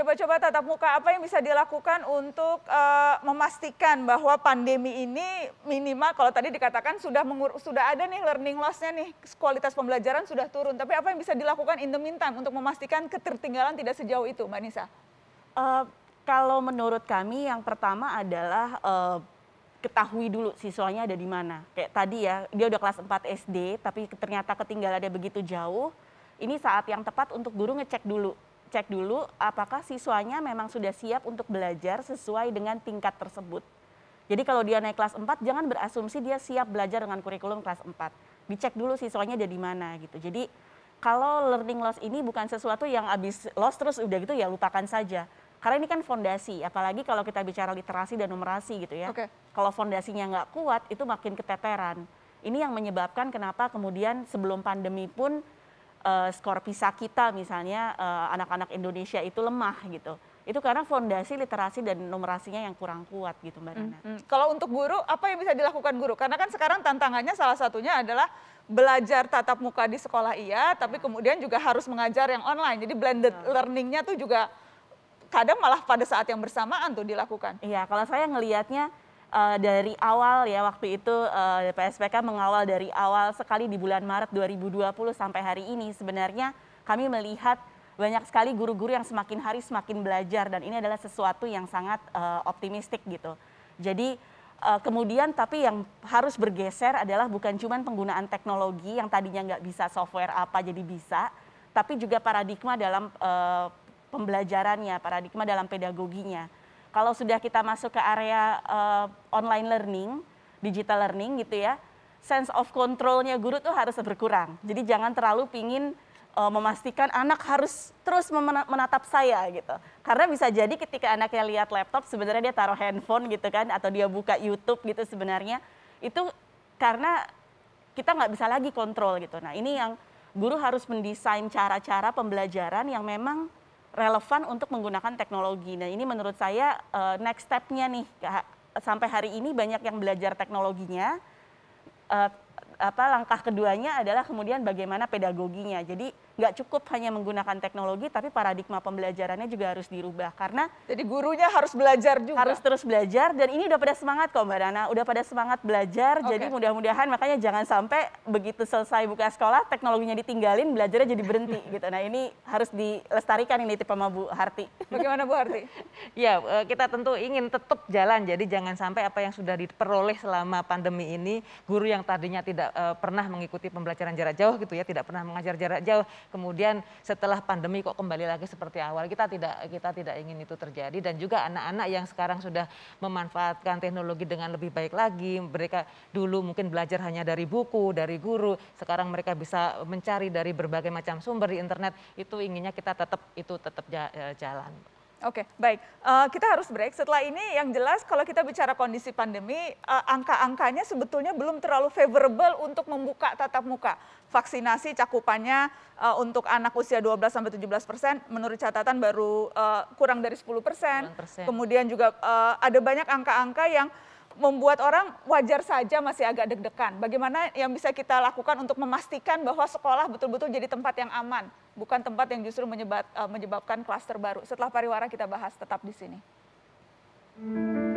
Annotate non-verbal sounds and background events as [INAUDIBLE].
coba-coba tatap muka apa yang bisa dilakukan untuk uh, memastikan bahwa pandemi ini minimal kalau tadi dikatakan sudah mengur sudah ada nih learning loss-nya nih kualitas pembelajaran sudah turun tapi apa yang bisa dilakukan in the meantime untuk memastikan ketertinggalan tidak sejauh itu Mbak Nisa? Uh, kalau menurut kami yang pertama adalah uh, ketahui dulu siswanya ada di mana. Kayak tadi ya, dia udah kelas 4 SD tapi ternyata ketinggalan dia begitu jauh. Ini saat yang tepat untuk guru ngecek dulu cek dulu apakah siswanya memang sudah siap untuk belajar sesuai dengan tingkat tersebut. Jadi kalau dia naik kelas 4 jangan berasumsi dia siap belajar dengan kurikulum kelas 4. Dicek dulu siswanya ada di mana gitu. Jadi kalau learning loss ini bukan sesuatu yang habis loss terus udah gitu ya lupakan saja. Karena ini kan fondasi, apalagi kalau kita bicara literasi dan numerasi gitu ya. Okay. Kalau fondasinya nggak kuat, itu makin keteteran. Ini yang menyebabkan kenapa kemudian sebelum pandemi pun uh, skor PISA kita misalnya eh, anak-anak uh, Indonesia itu lemah gitu. Itu karena fondasi literasi dan numerasinya yang kurang kuat gitu Mbak Nana. Hmm, -hmm. Kalau untuk guru, apa yang bisa dilakukan guru? Karena kan sekarang tantangannya salah satunya adalah belajar tatap muka di sekolah iya, tapi ya. kemudian juga harus mengajar yang online. Jadi blended ya. learningnya tuh juga kadang malah pada saat yang bersamaan tuh dilakukan. Iya, kalau saya ngelihatnya uh, dari awal ya waktu itu uh, eh, PSPK mengawal dari awal sekali di bulan Maret 2020 sampai hari ini sebenarnya kami melihat banyak sekali guru-guru yang semakin hari semakin belajar dan ini adalah sesuatu yang sangat uh, optimistik gitu. Jadi uh, kemudian tapi yang harus bergeser adalah bukan cuma penggunaan teknologi yang tadinya nggak bisa software apa jadi bisa, tapi juga paradigma dalam uh, pembelajarannya, paradigma dalam pedagoginya kalau sudah kita masuk ke area uh, online learning, digital learning gitu ya, sense of controlnya guru tuh harus berkurang. Jadi jangan terlalu pingin uh, memastikan anak harus terus menatap saya gitu. Karena bisa jadi ketika anaknya lihat laptop sebenarnya dia taruh handphone gitu kan atau dia buka YouTube gitu sebenarnya itu karena kita nggak bisa lagi kontrol gitu. Nah ini yang guru harus mendesain cara-cara pembelajaran yang memang relevan untuk menggunakan teknologi. Nah ini menurut saya uh, next stepnya nih sampai hari ini banyak yang belajar teknologinya. Uh, apa langkah keduanya adalah kemudian bagaimana pedagoginya. Jadi nggak cukup hanya menggunakan teknologi, tapi paradigma pembelajarannya juga harus dirubah karena jadi gurunya harus belajar juga. Harus terus belajar dan ini udah pada semangat kok Mbak Nana, udah pada semangat belajar. Okay. Jadi mudah-mudahan makanya jangan sampai begitu selesai buka sekolah teknologinya ditinggalin, belajarnya jadi berhenti [LAUGHS] gitu. Nah ini harus dilestarikan ini tipe sama Bu Harti. Bagaimana Bu Harti? [LAUGHS] ya eh, kita tentu ingin tetap jalan, jadi jangan sampai apa yang sudah diperoleh selama pandemi ini guru yang tadinya tidak eh, pernah mengikuti pembelajaran jarak jauh gitu ya, tidak pernah mengajar jarak jauh, kemudian setelah pandemi kok kembali lagi seperti awal. Kita tidak kita tidak ingin itu terjadi dan juga anak-anak yang sekarang sudah memanfaatkan teknologi dengan lebih baik lagi. Mereka dulu mungkin belajar hanya dari buku, dari guru, sekarang mereka bisa mencari dari berbagai macam sumber di internet. Itu inginnya kita tetap itu tetap eh, jalan. Oke, okay, baik. Uh, kita harus break. Setelah ini yang jelas kalau kita bicara kondisi pandemi, uh, angka-angkanya sebetulnya belum terlalu favorable untuk membuka tatap muka. Vaksinasi cakupannya uh, untuk anak usia 12 sampai 17 persen, menurut catatan baru uh, kurang dari 10 persen. Kemudian juga uh, ada banyak angka-angka yang membuat orang wajar saja masih agak deg-degan. Bagaimana yang bisa kita lakukan untuk memastikan bahwa sekolah betul-betul jadi tempat yang aman, bukan tempat yang justru menyebab, eh, menyebabkan klaster baru. Setelah pariwara kita bahas tetap di sini. Hmm.